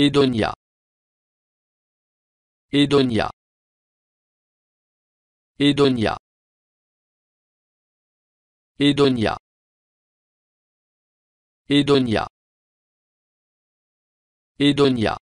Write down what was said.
Edonia. Edonia. Edonia. Edonia. Edonia. Edonia.